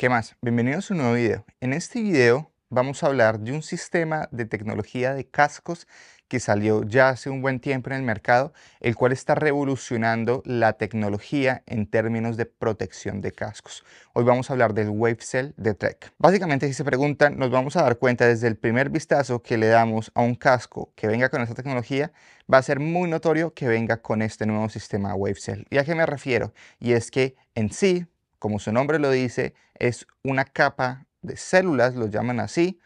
¿Qué más? Bienvenidos a un nuevo video. En este video vamos a hablar de un sistema de tecnología de cascos que salió ya hace un buen tiempo en el mercado, el cual está revolucionando la tecnología en términos de protección de cascos. Hoy vamos a hablar del WaveCell de Trek. Básicamente, si se preguntan, nos vamos a dar cuenta desde el primer vistazo que le damos a un casco que venga con esta tecnología, va a ser muy notorio que venga con este nuevo sistema WaveCell. ¿Y a qué me refiero? Y es que en sí como su nombre lo dice, es una capa de células, lo llaman así,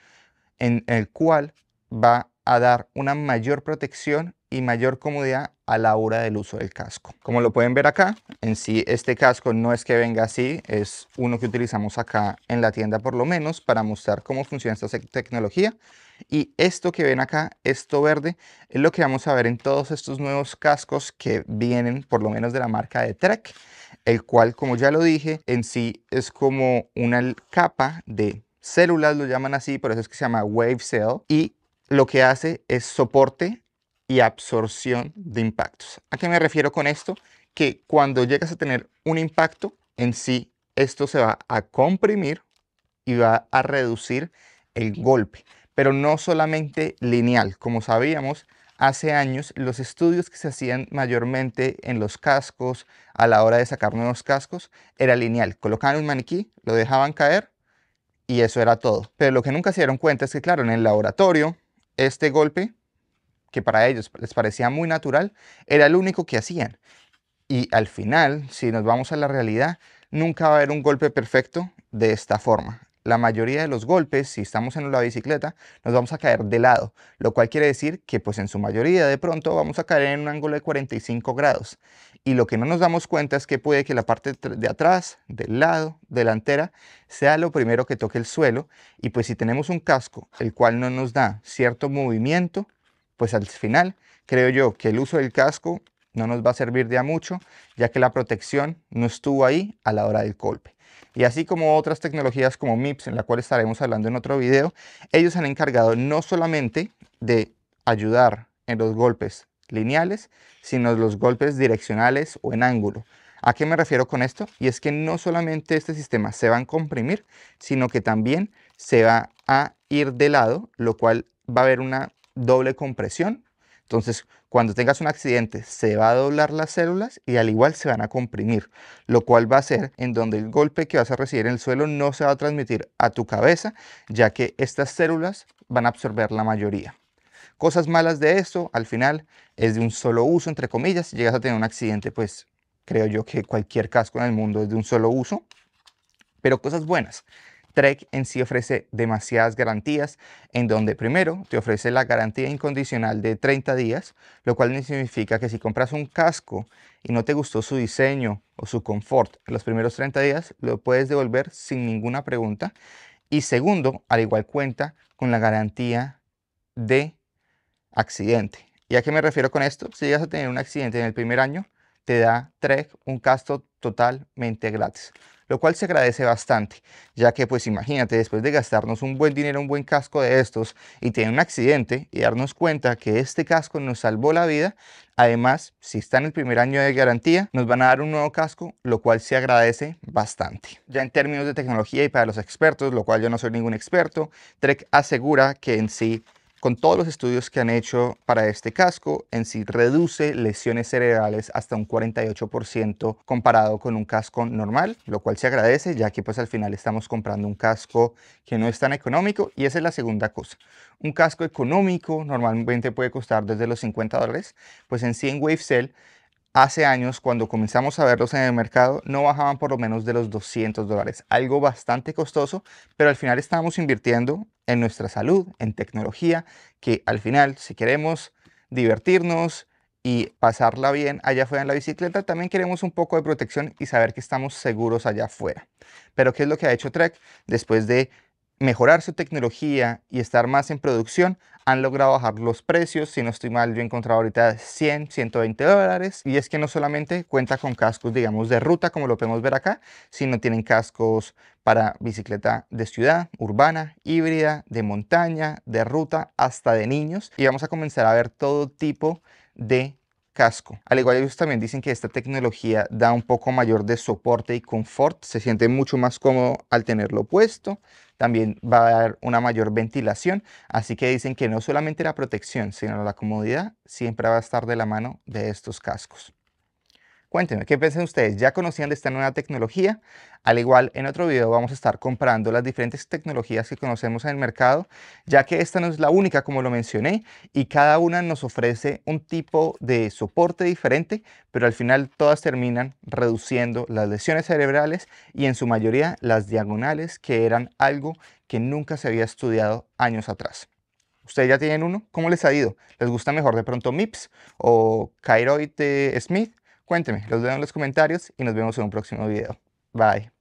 en el cual va a dar una mayor protección y mayor comodidad a la hora del uso del casco. Como lo pueden ver acá, en sí este casco no es que venga así, es uno que utilizamos acá en la tienda por lo menos para mostrar cómo funciona esta tecnología. Y esto que ven acá, esto verde, es lo que vamos a ver en todos estos nuevos cascos que vienen por lo menos de la marca de Trek, el cual como ya lo dije, en sí es como una capa de células, lo llaman así, por eso es que se llama Wave Cell, y lo que hace es soporte y absorción de impactos. ¿A qué me refiero con esto? Que cuando llegas a tener un impacto en sí, esto se va a comprimir y va a reducir el golpe, pero no solamente lineal. Como sabíamos, hace años los estudios que se hacían mayormente en los cascos a la hora de sacar nuevos cascos era lineal. Colocaban un maniquí, lo dejaban caer y eso era todo. Pero lo que nunca se dieron cuenta es que, claro, en el laboratorio este golpe que para ellos les parecía muy natural, era el único que hacían. Y al final, si nos vamos a la realidad, nunca va a haber un golpe perfecto de esta forma. La mayoría de los golpes, si estamos en la bicicleta, nos vamos a caer de lado, lo cual quiere decir que pues en su mayoría de pronto vamos a caer en un ángulo de 45 grados. Y lo que no nos damos cuenta es que puede que la parte de atrás, del lado, delantera, sea lo primero que toque el suelo. Y pues si tenemos un casco, el cual no nos da cierto movimiento, pues al final creo yo que el uso del casco no nos va a servir de mucho, ya que la protección no estuvo ahí a la hora del golpe. Y así como otras tecnologías como MIPS, en la cual estaremos hablando en otro video, ellos han encargado no solamente de ayudar en los golpes lineales, sino los golpes direccionales o en ángulo. ¿A qué me refiero con esto? Y es que no solamente este sistema se va a comprimir, sino que también se va a ir de lado, lo cual va a haber una doble compresión. Entonces, cuando tengas un accidente, se va a doblar las células y al igual se van a comprimir, lo cual va a ser en donde el golpe que vas a recibir en el suelo no se va a transmitir a tu cabeza, ya que estas células van a absorber la mayoría. Cosas malas de esto, al final, es de un solo uso, entre comillas, si llegas a tener un accidente, pues creo yo que cualquier casco en el mundo es de un solo uso. Pero cosas buenas, Trek en sí ofrece demasiadas garantías, en donde primero te ofrece la garantía incondicional de 30 días, lo cual significa que si compras un casco y no te gustó su diseño o su confort en los primeros 30 días, lo puedes devolver sin ninguna pregunta. Y segundo, al igual cuenta con la garantía de accidente. ¿Y a qué me refiero con esto? Si llegas a tener un accidente en el primer año, te da Trek un casco totalmente gratis lo cual se agradece bastante, ya que pues imagínate, después de gastarnos un buen dinero, un buen casco de estos y tener un accidente y darnos cuenta que este casco nos salvó la vida, además, si está en el primer año de garantía, nos van a dar un nuevo casco, lo cual se agradece bastante. Ya en términos de tecnología y para los expertos, lo cual yo no soy ningún experto, Trek asegura que en sí con todos los estudios que han hecho para este casco, en sí reduce lesiones cerebrales hasta un 48% comparado con un casco normal, lo cual se agradece, ya que pues al final estamos comprando un casco que no es tan económico y esa es la segunda cosa. Un casco económico normalmente puede costar desde los 50 dólares, pues en sí en Cell hace años, cuando comenzamos a verlos en el mercado, no bajaban por lo menos de los 200 dólares, algo bastante costoso, pero al final estábamos invirtiendo en nuestra salud, en tecnología, que al final, si queremos divertirnos y pasarla bien allá afuera en la bicicleta, también queremos un poco de protección y saber que estamos seguros allá afuera. Pero ¿qué es lo que ha hecho Trek después de mejorar su tecnología y estar más en producción, han logrado bajar los precios. Si no estoy mal, yo he encontrado ahorita 100, 120 dólares. Y es que no solamente cuenta con cascos, digamos, de ruta, como lo podemos ver acá, sino tienen cascos para bicicleta de ciudad, urbana, híbrida, de montaña, de ruta, hasta de niños. Y vamos a comenzar a ver todo tipo de casco. Al igual ellos también dicen que esta tecnología da un poco mayor de soporte y confort, se siente mucho más cómodo al tenerlo puesto, también va a dar una mayor ventilación, así que dicen que no solamente la protección, sino la comodidad siempre va a estar de la mano de estos cascos. Cuéntenme, ¿qué piensan ustedes? ¿Ya conocían de esta nueva tecnología? Al igual, en otro video vamos a estar comparando las diferentes tecnologías que conocemos en el mercado, ya que esta no es la única, como lo mencioné, y cada una nos ofrece un tipo de soporte diferente, pero al final todas terminan reduciendo las lesiones cerebrales y en su mayoría las diagonales, que eran algo que nunca se había estudiado años atrás. ¿Ustedes ya tienen uno? ¿Cómo les ha ido? ¿Les gusta mejor de pronto MIPS o Kairoid Smith? Cuénteme, los veo en los comentarios y nos vemos en un próximo video. Bye.